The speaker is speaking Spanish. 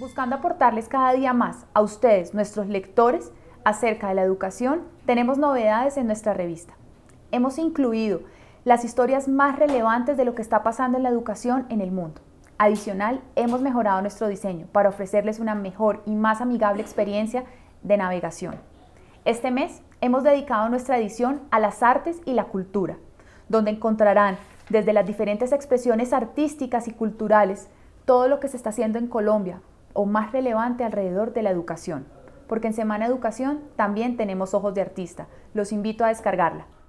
Buscando aportarles cada día más a ustedes, nuestros lectores, acerca de la educación, tenemos novedades en nuestra revista. Hemos incluido las historias más relevantes de lo que está pasando en la educación en el mundo. Adicional, hemos mejorado nuestro diseño para ofrecerles una mejor y más amigable experiencia de navegación. Este mes hemos dedicado nuestra edición a las artes y la cultura, donde encontrarán desde las diferentes expresiones artísticas y culturales todo lo que se está haciendo en Colombia o más relevante alrededor de la educación, porque en Semana Educación también tenemos Ojos de Artista. Los invito a descargarla.